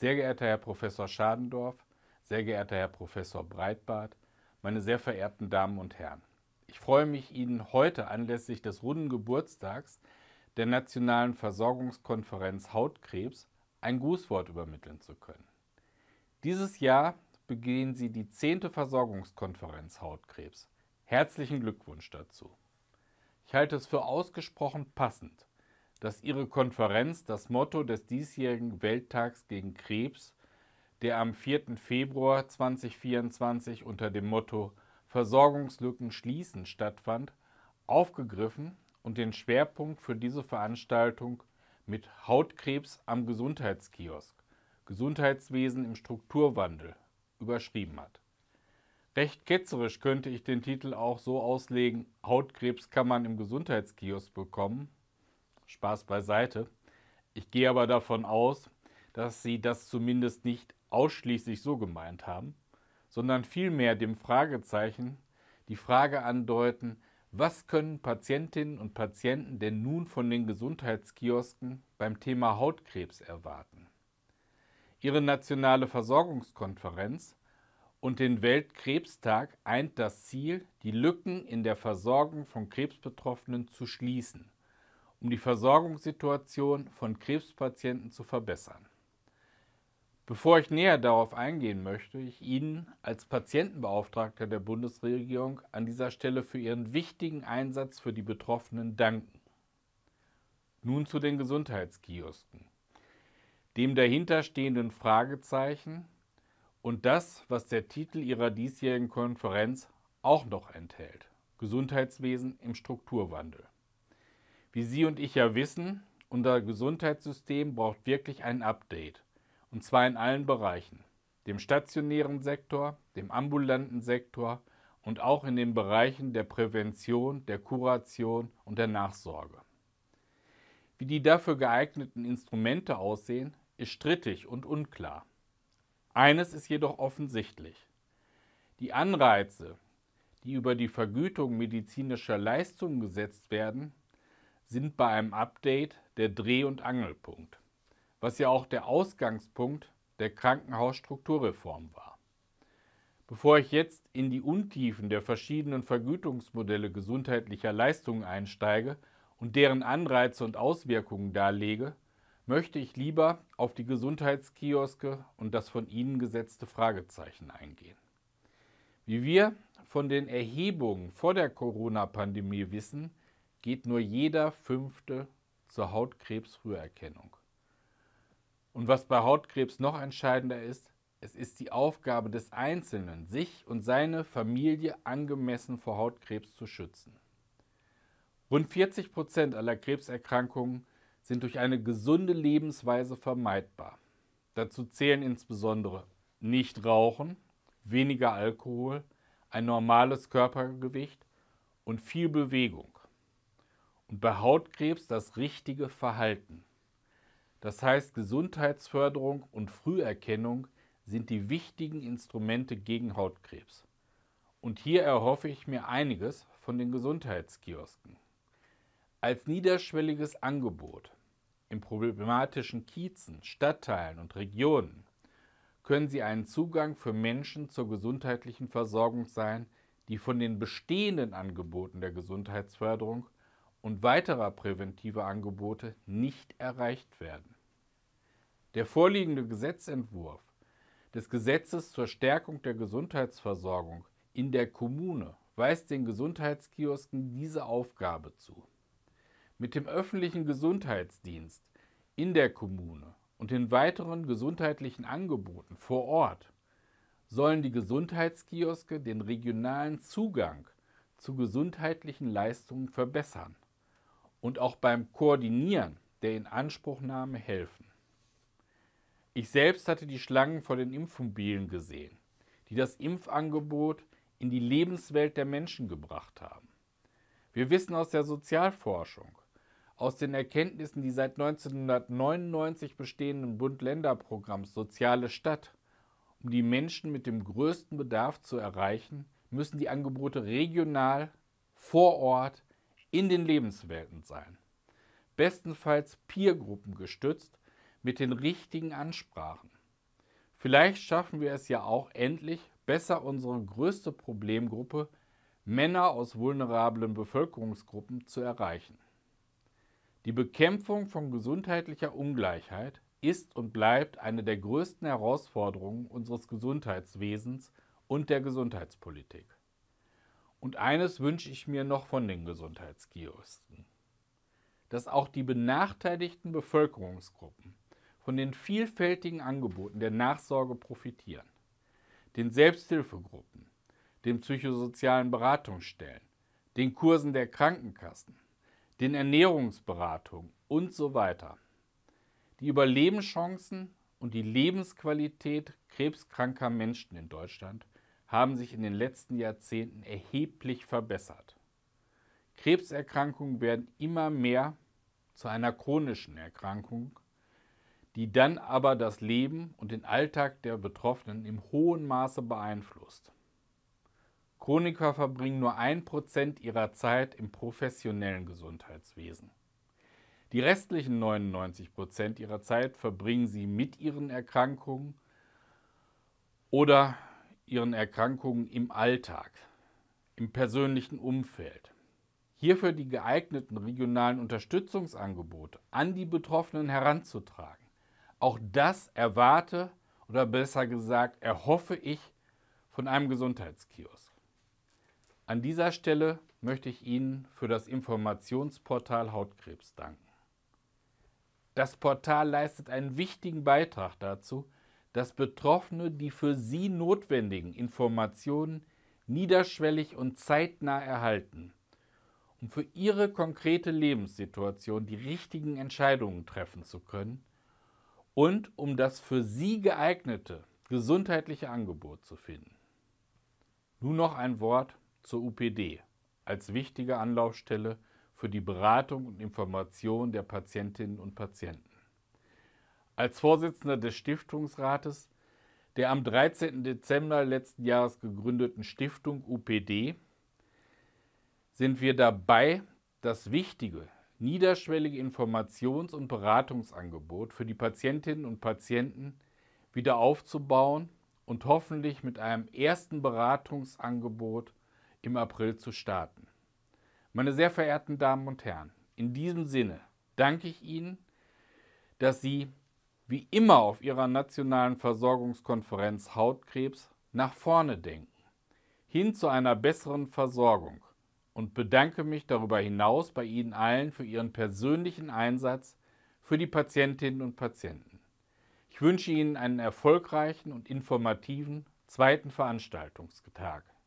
Sehr geehrter Herr Professor Schadendorf, sehr geehrter Herr Professor Breitbart, meine sehr verehrten Damen und Herren, ich freue mich, Ihnen heute anlässlich des runden Geburtstags der Nationalen Versorgungskonferenz Hautkrebs ein Grußwort übermitteln zu können. Dieses Jahr begehen Sie die 10. Versorgungskonferenz Hautkrebs. Herzlichen Glückwunsch dazu. Ich halte es für ausgesprochen passend, dass ihre Konferenz das Motto des diesjährigen Welttags gegen Krebs, der am 4. Februar 2024 unter dem Motto Versorgungslücken schließen stattfand, aufgegriffen und den Schwerpunkt für diese Veranstaltung mit Hautkrebs am Gesundheitskiosk, Gesundheitswesen im Strukturwandel überschrieben hat. Recht ketzerisch könnte ich den Titel auch so auslegen, Hautkrebs kann man im Gesundheitskiosk bekommen, Spaß beiseite. Ich gehe aber davon aus, dass sie das zumindest nicht ausschließlich so gemeint haben, sondern vielmehr dem Fragezeichen die Frage andeuten, was können Patientinnen und Patienten denn nun von den Gesundheitskiosken beim Thema Hautkrebs erwarten? Ihre nationale Versorgungskonferenz und den Weltkrebstag eint das Ziel, die Lücken in der Versorgung von Krebsbetroffenen zu schließen um die Versorgungssituation von Krebspatienten zu verbessern. Bevor ich näher darauf eingehen möchte, ich Ihnen als Patientenbeauftragter der Bundesregierung an dieser Stelle für Ihren wichtigen Einsatz für die Betroffenen danken. Nun zu den Gesundheitskiosken, dem dahinterstehenden Fragezeichen und das, was der Titel Ihrer diesjährigen Konferenz auch noch enthält. Gesundheitswesen im Strukturwandel. Wie Sie und ich ja wissen, unser Gesundheitssystem braucht wirklich ein Update. Und zwar in allen Bereichen. Dem stationären Sektor, dem ambulanten Sektor und auch in den Bereichen der Prävention, der Kuration und der Nachsorge. Wie die dafür geeigneten Instrumente aussehen, ist strittig und unklar. Eines ist jedoch offensichtlich. Die Anreize, die über die Vergütung medizinischer Leistungen gesetzt werden, sind bei einem Update der Dreh- und Angelpunkt, was ja auch der Ausgangspunkt der Krankenhausstrukturreform war. Bevor ich jetzt in die Untiefen der verschiedenen Vergütungsmodelle gesundheitlicher Leistungen einsteige und deren Anreize und Auswirkungen darlege, möchte ich lieber auf die Gesundheitskioske und das von ihnen gesetzte Fragezeichen eingehen. Wie wir von den Erhebungen vor der Corona-Pandemie wissen, geht nur jeder fünfte zur Hautkrebsfrüherkennung. Und was bei Hautkrebs noch entscheidender ist, es ist die Aufgabe des Einzelnen, sich und seine Familie angemessen vor Hautkrebs zu schützen. Rund 40 Prozent aller Krebserkrankungen sind durch eine gesunde Lebensweise vermeidbar. Dazu zählen insbesondere nicht rauchen, weniger Alkohol, ein normales Körpergewicht und viel Bewegung bei Hautkrebs das richtige Verhalten. Das heißt, Gesundheitsförderung und Früherkennung sind die wichtigen Instrumente gegen Hautkrebs. Und hier erhoffe ich mir einiges von den Gesundheitskiosken. Als niederschwelliges Angebot in problematischen Kiezen, Stadtteilen und Regionen können sie ein Zugang für Menschen zur gesundheitlichen Versorgung sein, die von den bestehenden Angeboten der Gesundheitsförderung und weiterer präventiver Angebote nicht erreicht werden. Der vorliegende Gesetzentwurf des Gesetzes zur Stärkung der Gesundheitsversorgung in der Kommune weist den Gesundheitskiosken diese Aufgabe zu. Mit dem öffentlichen Gesundheitsdienst in der Kommune und den weiteren gesundheitlichen Angeboten vor Ort sollen die Gesundheitskioske den regionalen Zugang zu gesundheitlichen Leistungen verbessern und auch beim Koordinieren der Inanspruchnahme helfen. Ich selbst hatte die Schlangen vor den Impfmobilen gesehen, die das Impfangebot in die Lebenswelt der Menschen gebracht haben. Wir wissen aus der Sozialforschung, aus den Erkenntnissen, die seit 1999 bestehenden Bund-Länder-Programms Soziale Stadt, um die Menschen mit dem größten Bedarf zu erreichen, müssen die Angebote regional, vor Ort, in den Lebenswelten sein. Bestenfalls Peergruppen gestützt mit den richtigen Ansprachen. Vielleicht schaffen wir es ja auch endlich, besser unsere größte Problemgruppe, Männer aus vulnerablen Bevölkerungsgruppen, zu erreichen. Die Bekämpfung von gesundheitlicher Ungleichheit ist und bleibt eine der größten Herausforderungen unseres Gesundheitswesens und der Gesundheitspolitik. Und eines wünsche ich mir noch von den Gesundheitskiosken, dass auch die benachteiligten Bevölkerungsgruppen von den vielfältigen Angeboten der Nachsorge profitieren, den Selbsthilfegruppen, den psychosozialen Beratungsstellen, den Kursen der Krankenkassen, den Ernährungsberatungen und so weiter. Die Überlebenschancen und die Lebensqualität krebskranker Menschen in Deutschland – haben sich in den letzten Jahrzehnten erheblich verbessert. Krebserkrankungen werden immer mehr zu einer chronischen Erkrankung, die dann aber das Leben und den Alltag der Betroffenen im hohen Maße beeinflusst. Chroniker verbringen nur ein Prozent ihrer Zeit im professionellen Gesundheitswesen. Die restlichen 99 Prozent ihrer Zeit verbringen sie mit ihren Erkrankungen oder ihren Erkrankungen im Alltag, im persönlichen Umfeld. Hierfür die geeigneten regionalen Unterstützungsangebote an die Betroffenen heranzutragen. Auch das erwarte oder besser gesagt erhoffe ich von einem Gesundheitskiosk. An dieser Stelle möchte ich Ihnen für das Informationsportal Hautkrebs danken. Das Portal leistet einen wichtigen Beitrag dazu, dass Betroffene die für sie notwendigen Informationen niederschwellig und zeitnah erhalten, um für ihre konkrete Lebenssituation die richtigen Entscheidungen treffen zu können und um das für sie geeignete gesundheitliche Angebot zu finden. Nun noch ein Wort zur UPD als wichtige Anlaufstelle für die Beratung und Information der Patientinnen und Patienten. Als Vorsitzender des Stiftungsrates der am 13. Dezember letzten Jahres gegründeten Stiftung UPD sind wir dabei, das wichtige, niederschwellige Informations- und Beratungsangebot für die Patientinnen und Patienten wieder aufzubauen und hoffentlich mit einem ersten Beratungsangebot im April zu starten. Meine sehr verehrten Damen und Herren, in diesem Sinne danke ich Ihnen, dass Sie wie immer auf ihrer nationalen Versorgungskonferenz Hautkrebs nach vorne denken, hin zu einer besseren Versorgung und bedanke mich darüber hinaus bei Ihnen allen für Ihren persönlichen Einsatz für die Patientinnen und Patienten. Ich wünsche Ihnen einen erfolgreichen und informativen zweiten Veranstaltungstag.